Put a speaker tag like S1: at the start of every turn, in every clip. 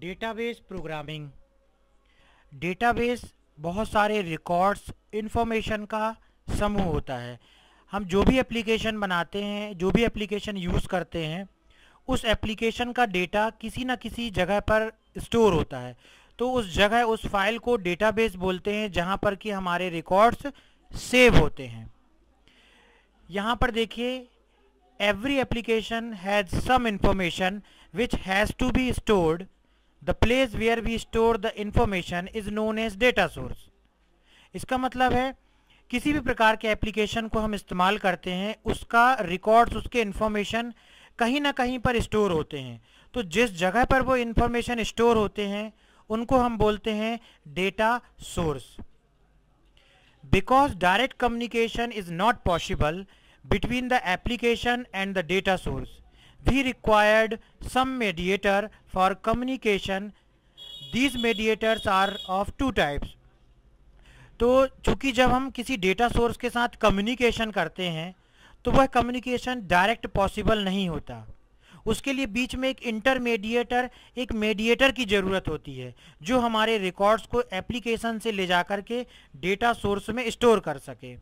S1: Database programming database बहुत सारे records information का समूह होता है हम जो भी एप्लीकेशन बनाते हैं जो भी एप्लीकेशन यूज़ करते हैं उस एप्लीकेशन का डेटा किसी ना किसी जगह पर स्टोर होता है तो उस जगह उस फाइल को डेटाबेस बोलते हैं जहाँ पर कि हमारे रिकॉर्ड्स सेव होते हैं यहाँ पर देखिए every application has some information which has to be stored the place where we store the information is known as data source इसका मतलब है किसी भी प्रकार के एप्लीकेशन को हम इस्तेमाल करते हैं उसका रिकॉर्ड्स उसके इंफॉर्मेशन कहीं ना कहीं पर स्टोर होते हैं तो जिस जगह पर वो इंफॉर्मेशन स्टोर होते हैं उनको हम बोलते हैं data source because direct communication is not possible between the application and the data source we required some mediator for communication these mediators are of two types तो चूंकि जब हम किसी डेटा सोर्स के साथ कम्युनिकेशन करते हैं तो वह कम्युनिकेशन डायरेक्ट पॉसिबल नहीं होता उसके लिए बीच में एक इंटरमीडिएटर एक मेडिएटर की ज़रूरत होती है जो हमारे रिकॉर्ड्स को एप्लीकेशन से ले जा कर के डेटा सोर्स में स्टोर कर सके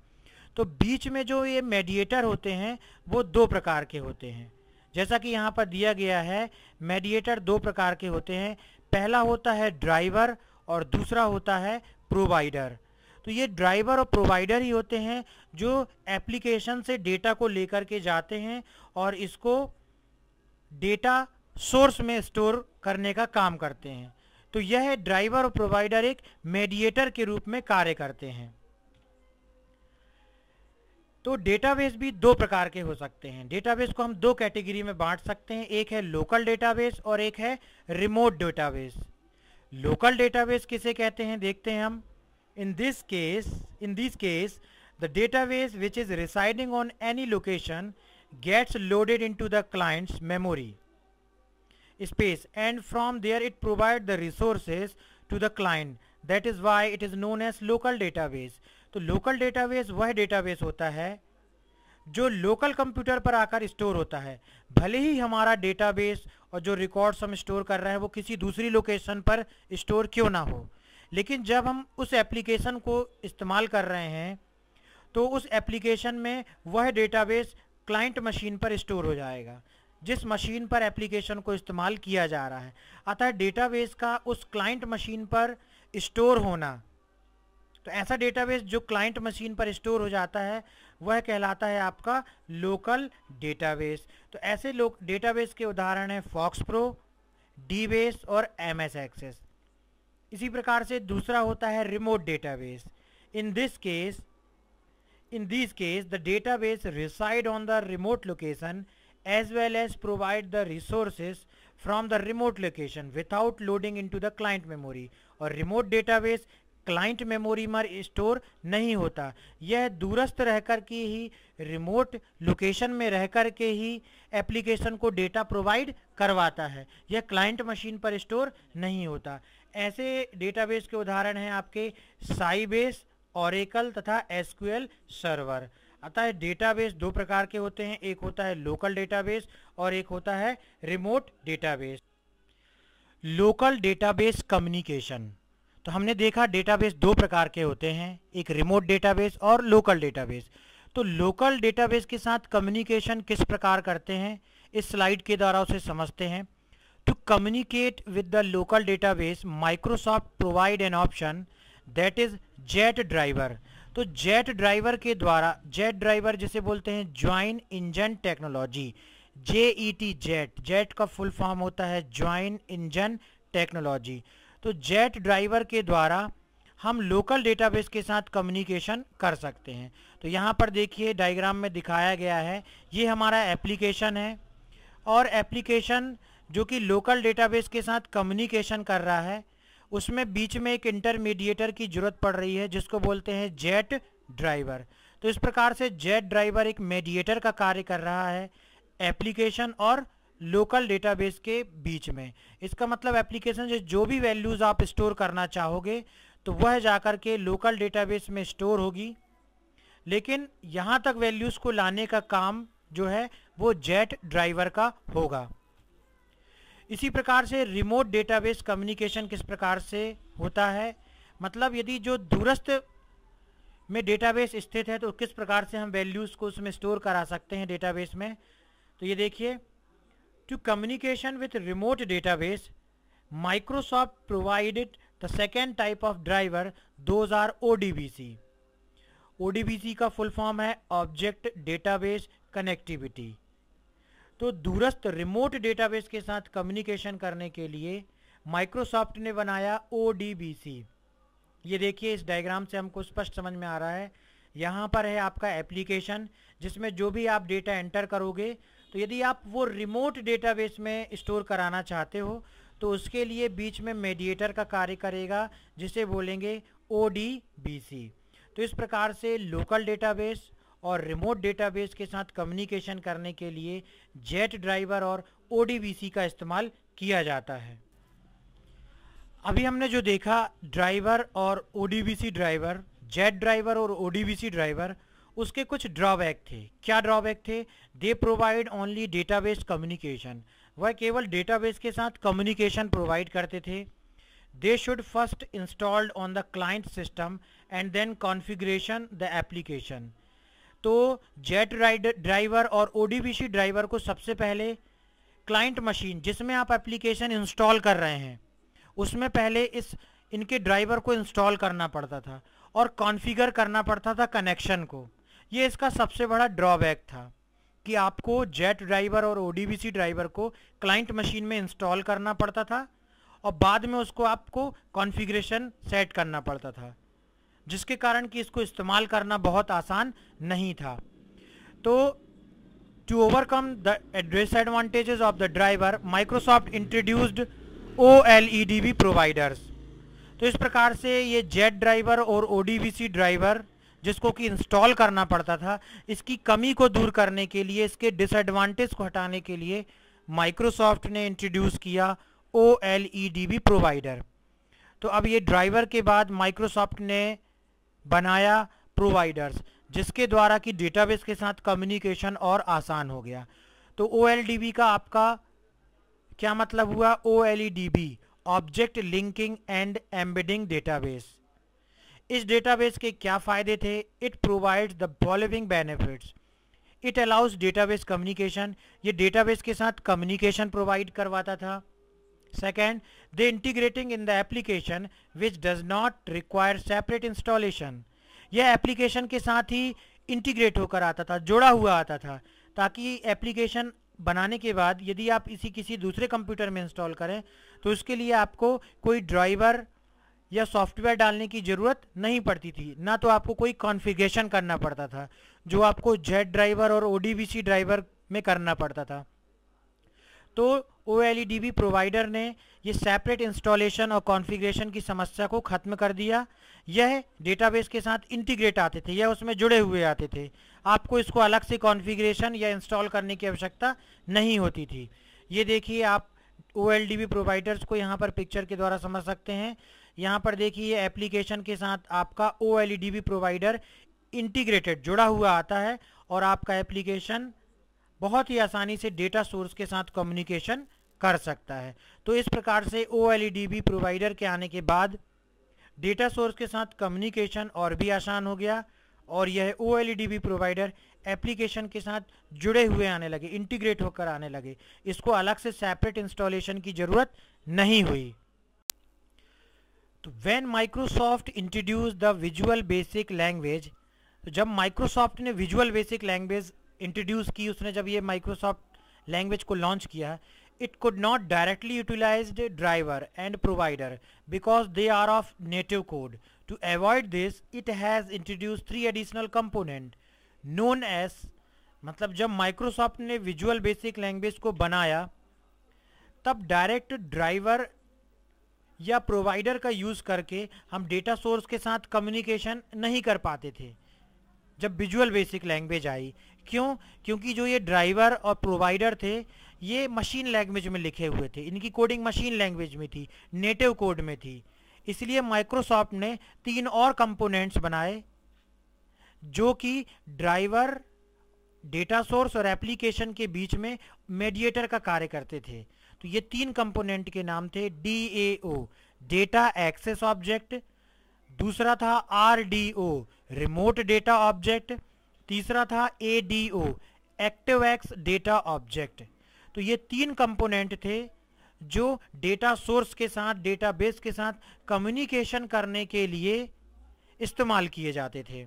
S1: तो बीच में जो ये मेडिएटर होते हैं वो दो प्रकार के होते हैं जैसा कि यहाँ पर दिया गया है मेडिएटर दो प्रकार के होते हैं पहला होता है ड्राइवर और दूसरा होता है प्रोवाइडर तो ये ड्राइवर और प्रोवाइडर ही होते हैं जो एप्लीकेशन से डेटा को लेकर के जाते हैं और इसको डेटा सोर्स में स्टोर करने का काम करते हैं तो यह ड्राइवर और प्रोवाइडर एक मेडिएटर के रूप में कार्य करते हैं तो डेटाबेस भी दो प्रकार के हो सकते हैं डेटाबेस को हम दो कैटेगरी में बांट सकते हैं एक है लोकल डेटाबेस और एक है रिमोट डेटाबेस लोकल डेटाबेस किसे कहते हैं देखते हैं हम in this case in this case the database which is residing on any location gets loaded in to the clients memory space and from there it provide the resources to the client that is why it is known as local database तो local database वह database होता है जो local computer पर आकर store होता है भले ही हमारा डेटाबेस और जो रिकॉर्ड्स हम स्टोर कर रहे हैं वो किसी दूसरी लोकेशन पर स्टोर क्यों ना हो लेकिन जब हम उस एप्लीकेशन को इस्तेमाल कर रहे हैं तो उस एप्लीकेशन में वह डेटाबेस क्लाइंट मशीन पर स्टोर हो जाएगा जिस मशीन पर एप्लीकेशन को इस्तेमाल किया जा रहा है अतः डेटाबेस का उस क्लाइंट मशीन पर स्टोर होना तो ऐसा डेटाबेस जो क्लाइंट मशीन पर स्टोर हो जाता है वह कहलाता है आपका लोकल डेटाबेस तो ऐसे लोग डेटाबेस के उदाहरण हैं फॉक्स प्रो डी बेस और एम एस एक्सेस इसी प्रकार से दूसरा होता है remote database in this case in this case the database reside on the remote location as well as provide the resources from the remote location without loading in to the client memory और remote database client memory में store नहीं होता यह दूरस्थ रहकर के ही remote location में रहकर के ही एप्लीकेशन को डेटा प्रोवाइड करवाता है यह क्लाइंट मशीन पर स्टोर नहीं होता ऐसे डेटाबेस के उदाहरण हैं आपके साइबेस औरेकल तथा एसक्यूएल सर्वर अतः डेटाबेस दो प्रकार के होते हैं एक होता है लोकल डेटाबेस और एक होता है remote database local database communication तो हमने देखा डेटाबेस दो प्रकार के होते हैं एक रिमोट डेटाबेस और लोकल डेटाबेस तो लोकल डेटाबेस के साथ कम्युनिकेशन किस प्रकार करते हैं इस स्लाइड के द्वारा उसे समझते हैं to communicate with the local database Microsoft provide an option that is jet driver तो जेट ड्राइवर के द्वारा जेट ड्राइवर जिसे बोलते हैं join engine technology J E T jet jet का फुल फॉर्म होता है ज्वाइन इंजन टेक्नोलॉजी तो जेट ड्राइवर के द्वारा हम लोकल डेटाबेस के साथ कम्युनिकेशन कर सकते हैं तो यहाँ पर देखिए डायग्राम में दिखाया गया है ये हमारा एप्लीकेशन है और एप्लीकेशन जो कि लोकल डेटाबेस के साथ कम्युनिकेशन कर रहा है उसमें बीच में एक इंटरमीडिएटर की ज़रूरत पड़ रही है जिसको बोलते हैं जेट ड्राइवर तो इस प्रकार से जेट ड्राइवर एक मेडिएटर का कार्य कर रहा है एप्लीकेशन और लोकल डेटाबेस के बीच में इसका मतलब एप्लीकेशन से जो भी वैल्यूज़ आप स्टोर करना चाहोगे तो वह जाकर के लोकल डेटाबेस में स्टोर होगी लेकिन यहाँ तक वैल्यूज़ को लाने का काम जो है वो जेट ड्राइवर का होगा इसी प्रकार से रिमोट डेटाबेस कम्युनिकेशन किस प्रकार से होता है मतलब यदि जो दूरस्थ में डेटाबेस स्थित है तो किस प्रकार से हम वैल्यूज़ को उसमें स्टोर करा सकते हैं डेटाबेस में तो ये देखिए to communication with remote database, Microsoft provided the second type of driver, those are ODBC. ODBC का फुल फॉर्म है ऑब्जेक्ट डेटाबेस कनेक्टिविटी तो दूरस्थ रिमोट डेटाबेस के साथ कम्युनिकेशन करने के लिए माइक्रोसॉफ्ट ने बनाया ओ ये देखिए इस डायग्राम से हमको स्पष्ट समझ में आ रहा है यहाँ पर है आपका एप्लीकेशन जिसमें जो भी आप डेटा एंटर करोगे तो यदि आप वो रिमोट डेटाबेस में स्टोर कराना चाहते हो तो उसके लिए बीच में मेडिएटर का कार्य करेगा जिसे बोलेंगे ओ तो इस प्रकार से लोकल डेटाबेस और रिमोट डेटाबेस के साथ कम्युनिकेशन करने के लिए जेट ड्राइवर और ओ का इस्तेमाल किया जाता है अभी हमने जो देखा ड्राइवर और ओ ड्राइवर जेट ड्राइवर और ओ ड्राइवर उसके कुछ ड्रॉबैक थे क्या ड्रॉबैक थे they provide only database communication वह केवल डेटाबेस के साथ कम्युनिकेशन प्रोवाइड करते थे they should first installed on the client system and then configuration the application तो जेट ड्राइवर और ओ ड्राइवर को सबसे पहले क्लाइंट मशीन जिसमें आप एप्लीकेशन इंस्टॉल कर रहे हैं उसमें पहले इस इनके ड्राइवर को इंस्टॉल करना पड़ता था और कॉन्फ़िगर करना पड़ता था कनेक्शन को ये इसका सबसे बड़ा ड्रॉबैक था कि आपको जेट ड्राइवर और ओ ड्राइवर को क्लाइंट मशीन में इंस्टॉल करना पड़ता था और बाद में उसको आपको कॉन्फ़िगरेशन सेट करना पड़ता था जिसके कारण कि इसको इस्तेमाल करना बहुत आसान नहीं था तो to overcome the advantages of the driver Microsoft introduced O L E D B providers तो इस प्रकार से ये जेट ड्राइवर और O D B C driver जिसको कि इंस्टॉल करना पड़ता था इसकी कमी को दूर करने के लिए इसके डिसएडवांटेज को हटाने के लिए माइक्रोसॉफ्ट ने इंट्रोड्यूस किया O L E D B provider तो अब ये ड्राइवर के बाद माइक्रोसॉफ्ट ने बनाया प्रोवाइडर्स जिसके द्वारा कि डेटाबेस के साथ कम्युनिकेशन और आसान हो गया तो ओ का आपका क्या मतलब हुआ O object linking and embedding database इस डेटाबेस के क्या फ़ायदे थे it provides the following benefits it allows database communication ये डेटाबेस के साथ कम्युनिकेशन प्रोवाइड करवाता था second the integrating in the application which does not require separate installation यह एप्लीकेशन के साथ ही इंटीग्रेट होकर आता था जोड़ा हुआ आता था ताकि एप्लीकेशन बनाने के बाद यदि आप इसी किसी दूसरे कंप्यूटर में इंस्टॉल करें तो उसके लिए आपको कोई ड्राइवर या सॉफ्टवेयर डालने की ज़रूरत नहीं पड़ती थी ना तो आपको कोई कॉन्फ़िगरेशन करना पड़ता था जो आपको जेड ड्राइवर और ओ ड्राइवर में करना पड़ता था तो ओ प्रोवाइडर e ने ये सेपरेट इंस्टॉलेशन और कॉन्फ़िगरेशन की समस्या को ख़त्म कर दिया यह डेटाबेस के साथ इंटीग्रेट आते थे या उसमें जुड़े हुए आते थे आपको इसको अलग से कॉन्फ़िगरेशन या इंस्टॉल करने की आवश्यकता नहीं होती थी ये देखिए आप ओ प्रोवाइडर्स e को यहाँ पर पिक्चर के द्वारा समझ सकते हैं यहाँ पर देखिए एप्लीकेशन के साथ आपका ओ बी प्रोवाइडर इंटीग्रेटेड जुड़ा हुआ आता है और आपका एप्लीकेशन बहुत ही आसानी से डेटा सोर्स के साथ कम्युनिकेशन कर सकता है तो इस प्रकार से ओ बी प्रोवाइडर के आने के बाद डेटा सोर्स के साथ कम्युनिकेशन और भी आसान हो गया और यह ओ बी प्रोवाइडर एप्लीकेशन के साथ जुड़े हुए आने लगे इंटीग्रेट होकर आने लगे इसको अलग से सेपरेट इंस्टॉलेशन की ज़रूरत नहीं हुई तो when Microsoft introduce the visual basic language तो जब माइक्रोसॉफ्ट ने विजुअल बेसिक लैंग्वेज इंट्रोड्यूस की उसने जब ये माइक्रोसॉफ्ट लैंग्वेज को लॉन्च किया it could not directly utilize driver and provider because they are of native code to avoid this it has introduce three additional component known as मतलब जब Microsoft ने visual basic language को बनाया तब direct driver या provider का use करके हम डेटा सोर्स के साथ कम्युनिकेशन नहीं कर पाते थे जब विजुअल बेसिक लैंग्वेज आई क्यों क्योंकि जो ये ड्राइवर और प्रोवाइडर थे ये मशीन लैंग्वेज में लिखे हुए थे इनकी कोडिंग मशीन लैंग्वेज में थी नेटिव कोड में थी इसलिए माइक्रोसॉफ्ट ने तीन और कंपोनेंट्स बनाए जो कि ड्राइवर डेटा सोर्स और एप्लीकेशन के बीच में मेडिएटर का कार्य करते थे तो ये तीन कंपोनेंट के नाम थे D A O data access object दूसरा था R D O remote data object तीसरा था A D O active X data object तो ये तीन कंपोनेंट थे जो डेटा सोर्स के साथ डेटाबेस के साथ कम्युनिकेशन करने के लिए इस्तेमाल किए जाते थे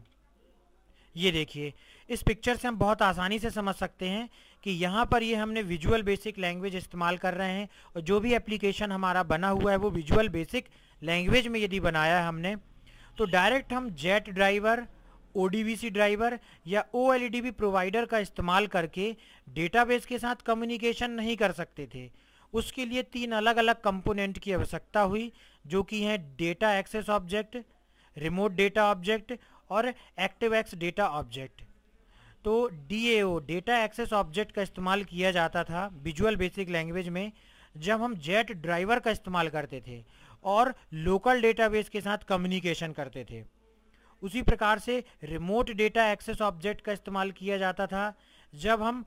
S1: ये देखिए इस पिक्चर से हम बहुत आसानी से समझ सकते हैं कि यहाँ पर ये हमने विजुअल बेसिक लैंग्वेज इस्तेमाल कर रहे हैं और जो भी एप्लीकेशन हमारा बना हुआ है वो विजुअल बेसिक लैंग्वेज में यदि बनाया है हमने तो डायरेक्ट हम जेट ड्राइवर ओ ड्राइवर या ओ एल प्रोवाइडर का इस्तेमाल करके डेटाबेस के साथ कम्युनिकेशन नहीं कर सकते थे उसके लिए तीन अलग अलग कंपोनेंट की आवश्यकता हुई जो कि हैं data access object remote data object और एक्टिव एक्स डेटा ऑब्जेक्ट तो DAO डेटा एक्सेस ऑब्जेक्ट का इस्तेमाल किया जाता था विजुअल बेसिक लैंग्वेज में जब हम जेट ड्राइवर का इस्तेमाल करते थे और लोकल डेटाबेस के साथ कम्युनिकेशन करते थे उसी प्रकार से रिमोट डेटा एक्सेस ऑब्जेक्ट का इस्तेमाल किया जाता था जब हम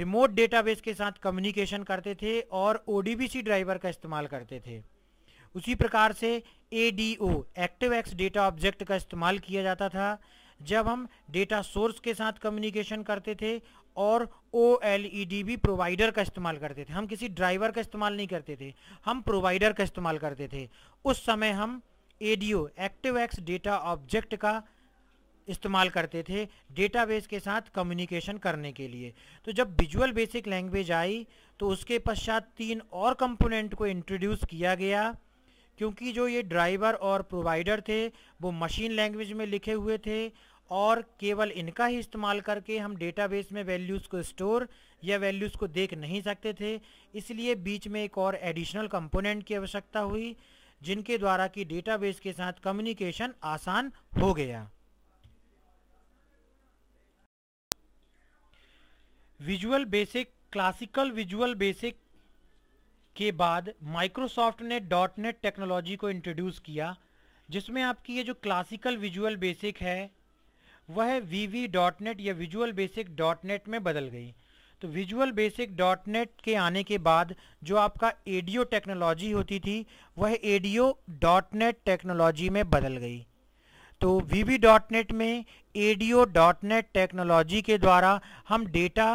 S1: रिमोट डेटाबेस के साथ कम्युनिकेशन करते थे और ओ ड्राइवर का इस्तेमाल करते थे उसी प्रकार से A D O active X data object का इस्तेमाल किया जाता था जब हम डेटा सोर्स के साथ कम्युनिकेशन करते थे और ओ एल ई डी भी प्रोवाइडर का इस्तेमाल करते थे हम किसी ड्राइवर का इस्तेमाल नहीं करते थे हम प्रोवाइडर का इस्तेमाल करते थे उस समय हम A D O active X data object का इस्तेमाल करते थे डेटाबेस के साथ कम्युनिकेशन करने के लिए तो जब विजुअल बेसिक लैंग्वेज आई तो उसके पश्चात तीन और कंपोनेंट को इंट्रोड्यूस किया गया क्योंकि जो ये ड्राइवर और प्रोवाइडर थे वो मशीन लैंग्वेज में लिखे हुए थे और केवल इनका ही इस्तेमाल करके हम डेटाबेस में वैल्यूज़ को स्टोर या वैल्यूज़ को देख नहीं सकते थे इसलिए बीच में एक और एडिशनल कंपोनेंट की आवश्यकता हुई जिनके द्वारा कि डेटाबेस के साथ कम्युनिकेशन आसान हो गया visual basic classical visual basic के बाद माइक्रोसॉफ्ट ने डॉट नेट टेक्नोलॉजी को इंट्रोड्यूस किया जिसमें आपकी ये जो क्लासिकल विजुअल बेसिक है वह वी डॉट नेट या विजुअल बेसिक डॉट नेट में बदल गई तो विजुअल बेसिक डॉट नेट के आने के बाद जो आपका एडियो टेक्नोलॉजी होती थी वह एडियो डॉट नेट टेक्नोलॉजी में बदल गई तो वी डॉट नेट में एडियो डॉट नेट टेक्नोलॉजी के द्वारा हम डेटा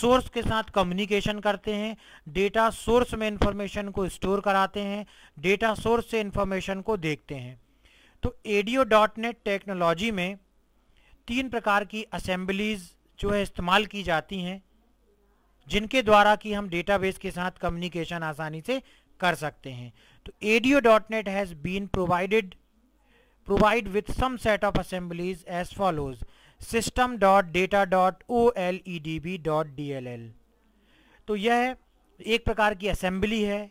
S1: सोर्स के साथ कम्युनिकेशन करते हैं डेटा सोर्स में इंफॉर्मेशन को स्टोर कराते हैं डेटा सोर्स से इंफॉर्मेशन को देखते हैं तो एडियो डॉट नेट टेक्नोलॉजी में तीन प्रकार की असेंबलीज जो है इस्तेमाल की जाती हैं जिनके द्वारा कि हम डेटाबेस के साथ कम्युनिकेशन आसानी से कर सकते हैं तो ADO dot net has been provided provide some set of as follows system dot dot data O L E D B dot D L L तो यह एक प्रकार की असेंबली है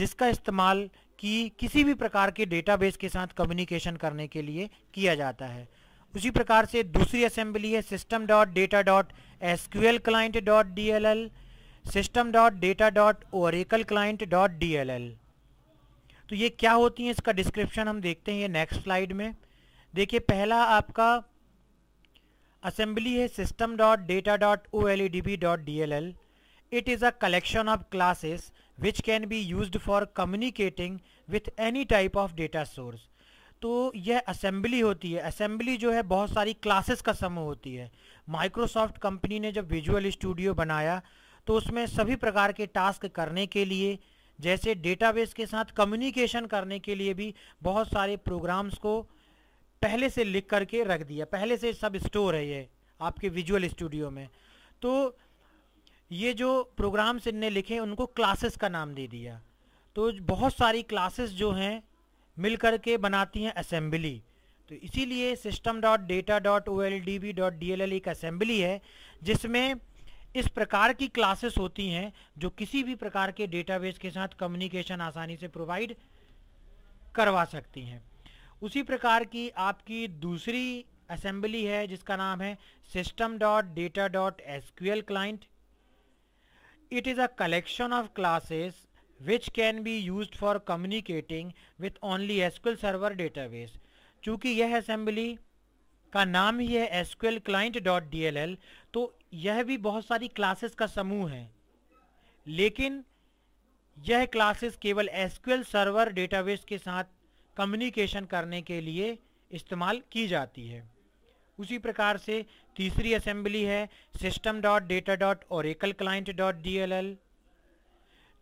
S1: जिसका इस्तेमाल कि किसी भी प्रकार के डेटाबेस के साथ कम्युनिकेशन करने के लिए किया जाता है उसी प्रकार से दूसरी असेंबली है system dot data dot S client dot D L L system dot data dot oracle client dot D L L तो ये क्या होती हैं इसका डिस्क्रिप्शन हम देखते हैं ये नेक्स्ट स्लाइड में देखिए पहला आपका असेंबली है system dot data dot O L E D B dot D L L it is a collection of classes which can be use for communicating with any type of data source तो यह assembly होती है assembly जो है बहुत सारी classes का समूह होती है माइक्रोसॉफ्ट कंपनी ने जब विजुअल स्टूडियो बनाया तो उसमें सभी प्रकार के टास्क करने के लिए जैसे डेटाबेस के साथ कम्युनिकेशन करने के लिए भी बहुत सारे प्रोग्राम्स को पहले से लिख करके रख दिया पहले से सब स्टोर है ये आपके विजुअल स्टूडियो में तो ये जो प्रोग्राम्स इनने लिखे उनको क्लासेस का नाम दे दिया तो बहुत सारी क्लासेस जो हैं मिल के बनाती हैं असेंबली तो इसीलिए system dot data dot O L D B dot D L L एक असेंबली है जिसमें इस प्रकार की क्लासेस होती हैं जो किसी भी प्रकार के डेटाबेस के साथ कम्युनिकेशन आसानी से प्रोवाइड करवा सकती हैं उसी प्रकार की आपकी दूसरी असेंबली है जिसका नाम है system dot data dot S client it is a collection of classes which can be use for communicating with only SQL server database चूँकि यह असम्बली का नाम ही है SQL client dot D L L तो यह भी बहुत सारी क्लासेस का समूह है लेकिन यह क्लासेस केवल एसक्ल सर्वर डेटाबेस के साथ कम्युनिकेशन करने के लिए इस्तेमाल की जाती है उसी प्रकार से तीसरी असेंबली है सिस्टम डॉट डेटा डॉट और एकल client dot D L L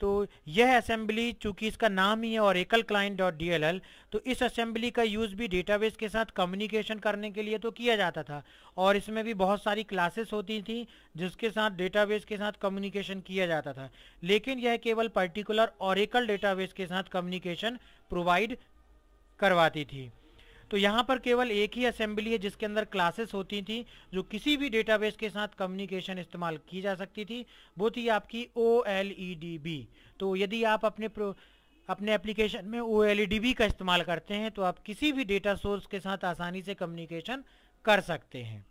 S1: तो यह असेंबली चूंकि इसका नाम ही है और एकल क्लाइंट डॉट डी तो इस असेंबली का यूज़ भी डेटाबेस के साथ कम्युनिकेशन करने के लिए तो किया जाता था और इसमें भी बहुत सारी क्लासेस होती थी जिसके साथ डेटाबेस के साथ कम्युनिकेशन किया जाता था लेकिन यह केवल पर्टिकुलर और एकल डेटाबेस के साथ कम्युनिकेशन प्रोवाइड करवाती थी तो यहाँ पर केवल एक ही असेंबली है जिसके अंदर क्लासेस होती थी जो किसी भी डेटाबेस के साथ कम्युनिकेशन इस्तेमाल की जा सकती थी वो थी आपकी O L E D B तो यदि आप अपने अपने एप्लीकेशन में O L E D B का इस्तेमाल करते हैं तो आप किसी भी डेटा सोर्स के साथ आसानी से कम्युनिकेशन कर सकते हैं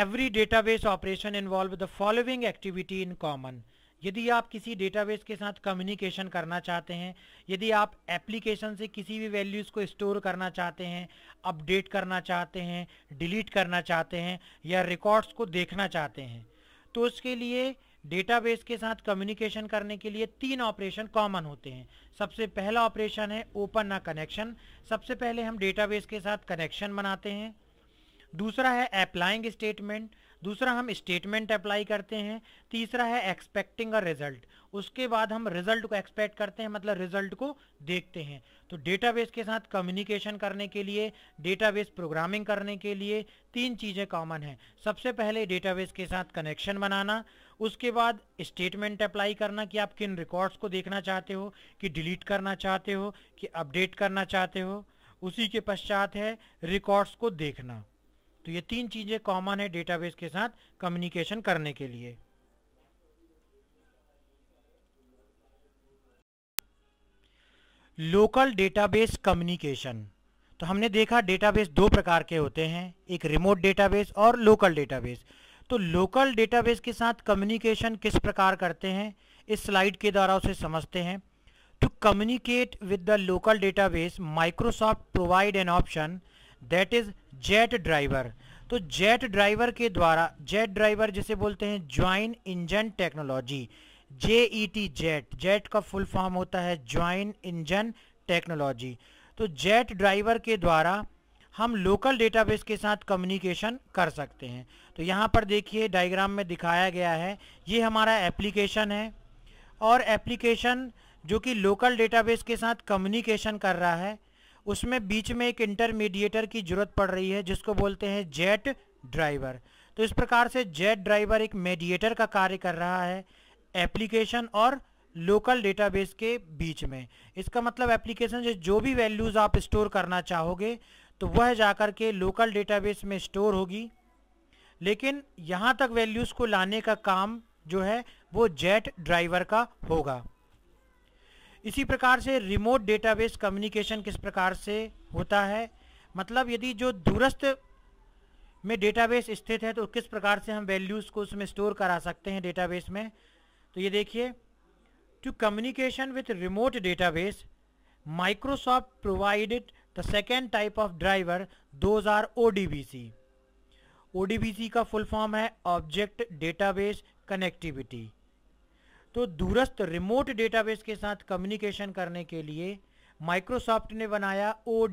S1: every database operation involve the following activity in common यदि आप किसी डेटाबेस के साथ कम्युनिकेशन करना चाहते हैं यदि आप एप्लीकेशन से किसी भी वैल्यूज़ को स्टोर करना चाहते हैं अपडेट करना चाहते हैं डिलीट करना चाहते हैं या रिकॉर्ड्स को देखना चाहते हैं तो उसके लिए डेटाबेस के साथ कम्युनिकेशन करने के लिए तीन ऑपरेशन कॉमन होते हैं सबसे पहला ऑपरेशन है ओपन अ कनेक्शन सबसे पहले हम डेटाबेस के साथ कनेक्शन बनाते हैं दूसरा है अप्लाइंग स्टेटमेंट दूसरा हम स्टेटमेंट अप्लाई करते हैं तीसरा है एक्सपेक्टिंग अ रिजल्ट उसके बाद हम रिजल्ट को एक्सपेक्ट करते हैं मतलब रिजल्ट को देखते हैं तो डेटाबेस के साथ कम्युनिकेशन करने के लिए डेटाबेस प्रोग्रामिंग करने के लिए तीन चीज़ें कॉमन हैं सबसे पहले डेटाबेस के साथ कनेक्शन बनाना उसके बाद स्टेटमेंट अप्लाई करना कि आप किन रिकॉर्ड्स को देखना चाहते हो कि डिलीट करना चाहते हो कि अपडेट करना चाहते हो उसी के पश्चात है रिकॉर्ड्स को देखना तो ये तीन चीज़ें कॉमन है डेटाबेस के साथ कम्युनिकेशन करने के लिए लोकल डेटाबेस कम्युनिकेशन तो हमने देखा डेटाबेस दो प्रकार के होते हैं एक रिमोट डेटाबेस और लोकल डेटाबेस तो लोकल डेटाबेस के साथ कम्युनिकेशन किस प्रकार करते हैं इस स्लाइड के द्वारा उसे समझते हैं to communicate with the local database Microsoft provide an option that is jet driver तो जेट ड्राइवर के द्वारा जेट ड्राइवर जिसे बोलते हैं join engine technology J E T jet jet का फुल फॉर्म होता है ज्वाइन इंजन टेक्नोलॉजी तो जेट ड्राइवर के द्वारा हम लोकल डेटाबेस के साथ कम्युनिकेशन कर सकते हैं तो यहाँ पर देखिए डायग्राम में दिखाया गया है ये हमारा एप्लीकेशन है और एप्लीकेशन जो कि लोकल डेटाबेस के साथ कम्युनिकेशन कर रहा है उसमें बीच में एक इंटरमीडिएटर की जरूरत पड़ रही है जिसको बोलते हैं जेट ड्राइवर तो इस प्रकार से जेट ड्राइवर एक मेडिएटर का कार्य कर रहा है एप्लीकेशन और लोकल डेटाबेस के बीच में इसका मतलब एप्लीकेशन से जो भी वैल्यूज़ आप स्टोर करना चाहोगे तो वह जाकर के लोकल डेटाबेस में स्टोर होगी लेकिन यहाँ तक वैल्यूज़ को लाने का काम जो है वो जेट ड्राइवर का होगा इसी प्रकार से रिमोट डेटाबेस कम्युनिकेशन किस प्रकार से होता है मतलब यदि जो दूरस्थ में डेटाबेस स्थित है तो किस प्रकार से हम वैल्यूज़ को उसमें स्टोर करा सकते हैं डेटाबेस में तो ये देखिए to communication with remote database Microsoft provided the second type of driver those are O D का फुल फॉर्म है ऑब्जेक्ट डेटाबेस कनेक्टिविटी तो दूरस्थ रिमोट डेटाबेस के साथ कम्युनिकेशन करने के लिए माइक्रोसॉफ्ट ने बनाया ओ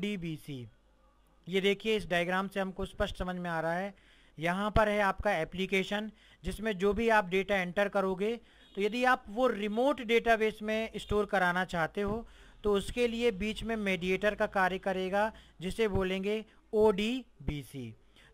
S1: ये देखिए इस डायग्राम से हमको स्पष्ट समझ में आ रहा है यहाँ पर है आपका एप्लीकेशन जिसमें जो भी आप डेटा एंटर करोगे तो यदि आप वो रिमोट डेटाबेस में स्टोर कराना चाहते हो तो उसके लिए बीच में मेडिएटर का कार्य करेगा जिसे बोलेंगे ओ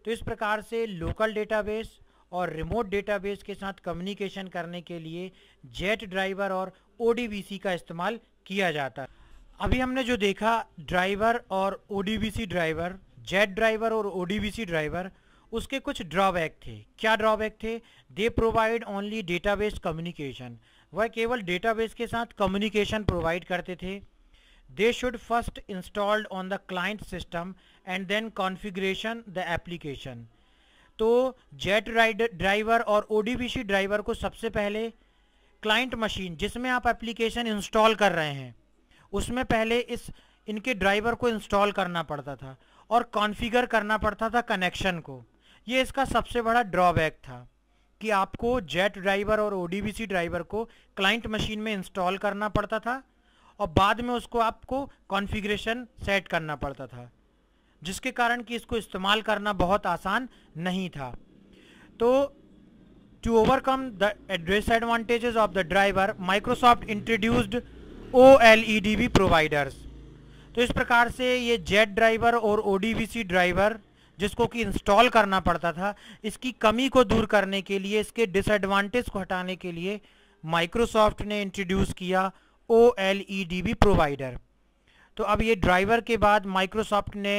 S1: तो इस प्रकार से लोकल डेटाबेस और रिमोट डेटाबेस के साथ कम्युनिकेशन करने के लिए जेट ड्राइवर और ओ का इस्तेमाल किया जाता है अभी हमने जो देखा ड्राइवर और ओ ड्राइवर जेट ड्राइवर और ओ ड्राइवर उसके कुछ ड्रॉबैक थे क्या ड्रॉबैक थे they provide only database communication वह केवल डेटाबेस के साथ कम्युनिकेशन प्रोवाइड करते थे they should first installed on the client system and then configuration the application तो जेट राइडर ड्राइवर और ओ ड्राइवर को सबसे पहले क्लाइंट मशीन जिसमें आप एप्लीकेशन इंस्टॉल कर रहे हैं उसमें पहले इस इनके ड्राइवर को इंस्टॉल करना पड़ता था और कॉन्फ़िगर करना पड़ता था कनेक्शन को ये इसका सबसे बड़ा ड्रॉबैक था कि आपको जेट ड्राइवर और ओ ड्राइवर को क्लाइंट मशीन में इंस्टॉल करना पड़ता था और बाद में उसको आपको कॉन्फ़िगरेशन सेट करना पड़ता था जिसके कारण कि इसको इस्तेमाल करना बहुत आसान नहीं था तो to overcome the address advantages of the driver Microsoft introduced O L E D B providers तो इस प्रकार से ये जेट ड्राइवर और O D B C driver जिसको कि इंस्टॉल करना पड़ता था इसकी कमी को दूर करने के लिए इसके डिसएडवांटेज को हटाने के लिए माइक्रोसॉफ्ट ने इंट्रोड्यूस किया O L E D B provider तो अब ये ड्राइवर के बाद माइक्रोसॉफ्ट ने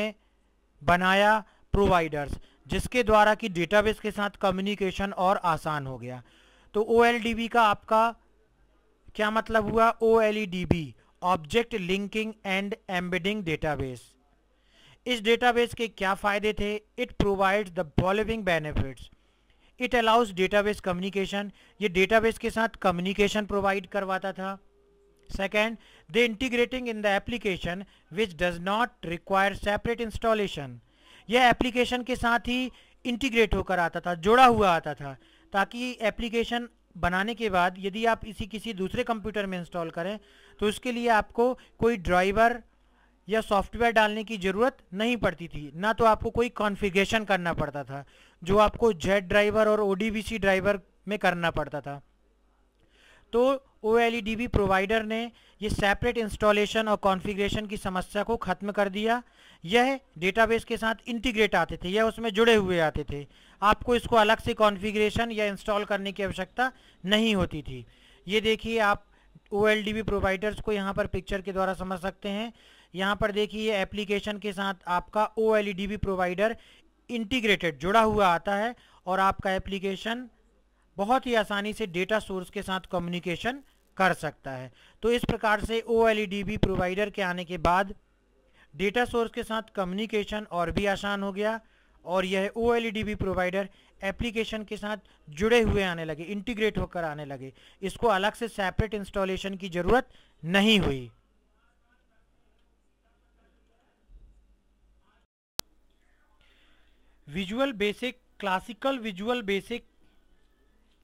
S1: बनाया प्रोवाइडर्स जिसके द्वारा कि डेटाबेस के साथ कम्युनिकेशन और आसान हो गया तो ओ का आपका क्या मतलब हुआ O object linking and embedding database इस डेटाबेस के क्या फ़ायदे थे it provides the following benefits it allows database communication ये डेटाबेस के साथ कम्युनिकेशन प्रोवाइड करवाता था Second, they integrating in the application which does not require separate installation. यह application के साथ ही integrate होकर आता था जोड़ा हुआ आता था ताकि application बनाने के बाद यदि आप इसी किसी दूसरे कंप्यूटर में इंस्टॉल करें तो उसके लिए आपको कोई ड्राइवर या सॉफ्टवेयर डालने की ज़रूरत नहीं पड़ती थी ना तो आपको कोई कॉन्फ़िगरेशन करना पड़ता था जो आपको जेट ड्राइवर और ओ ड्राइवर में करना पड़ता था तो ओ एल प्रोवाइडर ने ये सेपरेट इंस्टॉलेशन और कॉन्फ़िगरेशन की समस्या को ख़त्म कर दिया यह डेटाबेस के साथ इंटीग्रेट आते थे यह उसमें जुड़े हुए आते थे आपको इसको अलग से कॉन्फ़िगरेशन या इंस्टॉल करने की आवश्यकता नहीं होती थी ये देखिए आप ओ एल प्रोवाइडर्स को यहाँ पर पिक्चर के द्वारा समझ सकते हैं यहाँ पर देखिए एप्लीकेशन के साथ आपका ओ एल प्रोवाइडर इंटीग्रेटेड जुड़ा हुआ आता है और आपका एप्लीकेशन बहुत ही आसानी से डेटा सोर्स के साथ कम्युनिकेशन कर सकता है तो इस प्रकार से ओ एल प्रोवाइडर के आने के बाद डेटा सोर्स के साथ कम्युनिकेशन और भी आसान हो गया और यह ओ एल प्रोवाइडर एप्लीकेशन के साथ जुड़े हुए आने लगे इंटीग्रेट होकर आने लगे इसको अलग से सेपरेट इंस्टॉलेशन की ज़रूरत नहीं हुई visual basic classical visual basic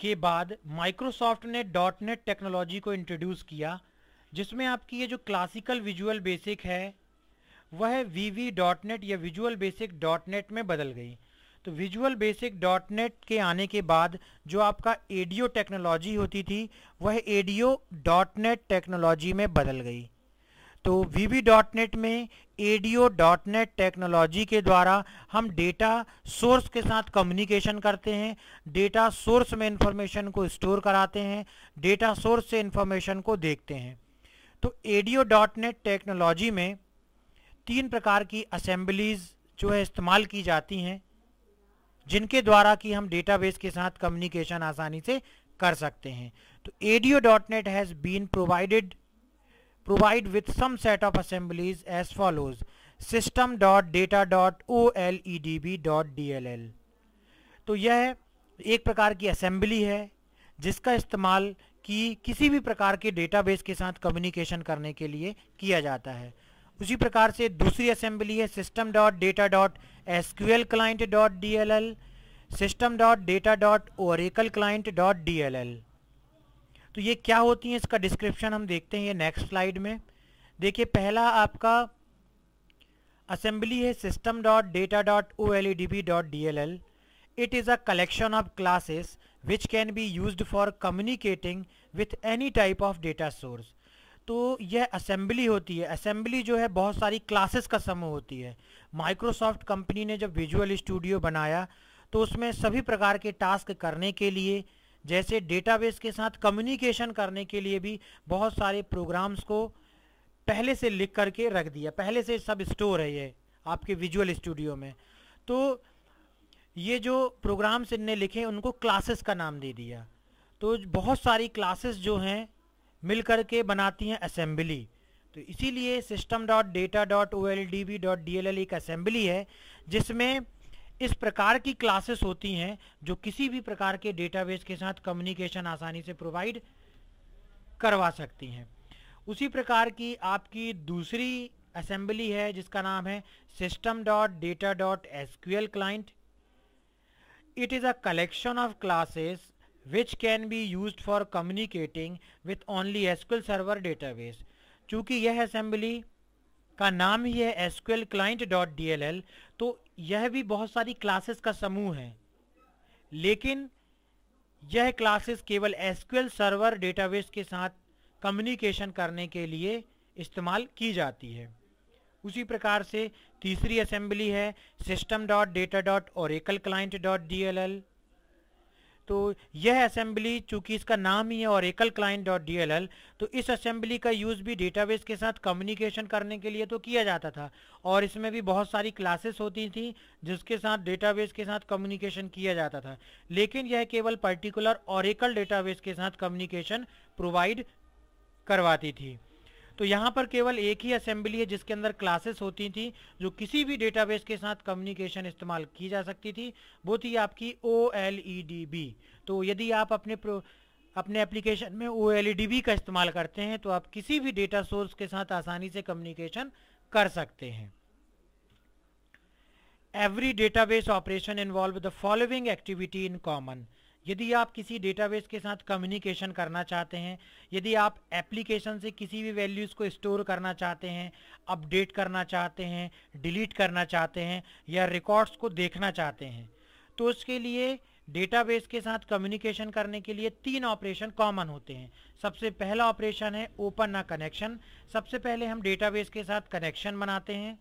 S1: के बाद माइक्रोसॉफ्ट ने डॉट नेट टेक्नोलॉजी को इंट्रोड्यूस किया जिसमें आपकी ये जो क्लासिकल विजुअल बेसिक है वह वी वी डॉट नेट या विजुअल बेसिक डॉट नेट में बदल गई तो विजुअल बेसिक डॉट नेट के आने के बाद जो आपका एडियो टेक्नोलॉजी होती थी वह एडियो डॉट नेट टेक्नोलॉजी में बदल गई तो वी वी डॉट नेट में एडियो डॉट नेट टेक्नोलॉजी के द्वारा हम डेटा सोर्स के साथ कम्युनिकेशन करते हैं डेटा सोर्स में इंफॉर्मेशन को स्टोर कराते हैं डेटा सोर्स से इंफॉर्मेशन को देखते हैं तो एडियो डॉट नेट टेक्नोलॉजी में तीन प्रकार की असेंबलीज जो है इस्तेमाल की जाती हैं जिनके द्वारा कि हम डेटाबेस के साथ कम्युनिकेशन आसानी से कर सकते हैं तो ADO dot net has been provided provide with some set of assemblies as follows system.data.oledb.dll तो यह एक प्रकार की असेंबली है जिसका इस्तेमाल कि किसी भी प्रकार के डेटाबेस के साथ कम्युनिकेशन करने के लिए किया जाता है उसी प्रकार से दूसरी असेंबली है system dot data dot S Q L client dot D L L system dot data dot oracle client dot D L L तो ये क्या होती हैं इसका डिस्क्रिप्शन हम देखते हैं ये नेक्स्ट स्लाइड में देखिए पहला आपका असेंबली है system dot data dot O L E D B dot D L L it is a collection of classes which can be use for communicating with any type of data source तो यह assembly होती है assembly जो है बहुत सारी classes का समूह होती है माइक्रोसॉफ्ट कंपनी ने जब विजुअल स्टूडियो बनाया तो उसमें सभी प्रकार के टास्क करने के लिए जैसे डेटाबेस के साथ कम्युनिकेशन करने के लिए भी बहुत सारे प्रोग्राम्स को पहले से लिख करके रख दिया पहले से सब स्टोर है ये आपके विजुअल स्टूडियो में तो ये जो प्रोग्राम्स इनने लिखे उनको क्लासेस का नाम दे दिया तो बहुत सारी क्लासेस जो हैं मिल करके बनाती हैं असेंबली तो इसीलिए system dot data dot O L D B dot D L L एक असेंबली है जिसमें इस प्रकार की क्लासेस होती हैं जो किसी भी प्रकार के डेटाबेस के साथ कम्युनिकेशन आसानी से प्रोवाइड करवा सकती हैं उसी प्रकार की आपकी दूसरी असेंबली है जिसका नाम है system dot data dot S client it is a collection of classes which can be use for communicating with only SQL server database चूँकि यह असेंबली का नाम ही है क्लाइंट डॉट डी तो यह भी बहुत सारी क्लासेस का समूह है लेकिन यह क्लासेस केवल एसक्यूएल सर्वर डेटाबेस के साथ कम्युनिकेशन करने के लिए इस्तेमाल की जाती है उसी प्रकार से तीसरी असेंबली है सिस्टम डॉट डेटा डॉट और एकल client dot D L L तो यह असेंबली चूंकि इसका नाम ही है और एकल क्लाइंट डॉट डी तो इस असेंबली का यूज़ भी डेटाबेस के साथ कम्युनिकेशन करने के लिए तो किया जाता था और इसमें भी बहुत सारी क्लासेस होती थी जिसके साथ डेटाबेस के साथ कम्युनिकेशन किया जाता था लेकिन यह केवल पर्टिकुलर और एकल डेटाबेस के साथ कम्युनिकेशन प्रोवाइड करवाती थी तो यहाँ पर केवल एक ही असेंबली है जिसके अंदर क्लासेस होती थी जो किसी भी डेटाबेस के साथ कम्युनिकेशन इस्तेमाल की जा सकती थी वो थी आपकी O L E D B तो यदि आप अपने अपने एप्लीकेशन में O L E D B का इस्तेमाल करते हैं तो आप किसी भी डेटा सोर्स के साथ आसानी से कम्युनिकेशन कर सकते हैं every database operation involve the following activity in common यदि आप किसी डेटाबेस के साथ कम्युनिकेशन करना चाहते हैं यदि आप एप्लीकेशन से किसी भी वैल्यूज़ को स्टोर करना चाहते हैं अपडेट करना चाहते हैं डिलीट करना चाहते हैं या रिकॉर्ड्स को देखना चाहते हैं तो उसके लिए डेटाबेस के साथ कम्युनिकेशन करने के लिए तीन ऑपरेशन कॉमन होते हैं सबसे पहला ऑपरेशन है ओपन ना कनेक्शन सबसे पहले हम डेटाबेस के साथ कनेक्शन बनाते हैं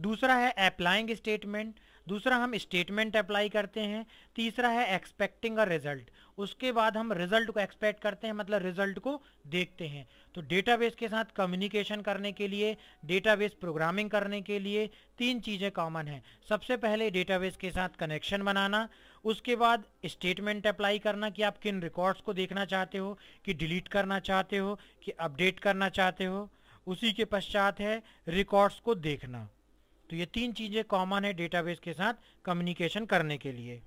S1: दूसरा है अप्लाइंग स्टेटमेंट दूसरा हम स्टेटमेंट अप्लाई करते हैं तीसरा है एक्सपेक्टिंग अ रिजल्ट उसके बाद हम रिजल्ट को एक्सपेक्ट करते हैं मतलब रिजल्ट को देखते हैं तो डेटाबेस के साथ कम्युनिकेशन करने के लिए डेटाबेस प्रोग्रामिंग करने के लिए तीन चीज़ें कॉमन हैं सबसे पहले डेटाबेस के साथ कनेक्शन बनाना उसके बाद स्टेटमेंट अप्लाई करना कि आप किन रिकॉर्ड्स को देखना चाहते हो कि डिलीट करना चाहते हो कि अपडेट करना चाहते हो उसी के पश्चात है रिकॉर्ड्स को देखना तो ये तीन चीज़ें कॉमन है डेटाबेस के साथ कम्युनिकेशन करने के लिए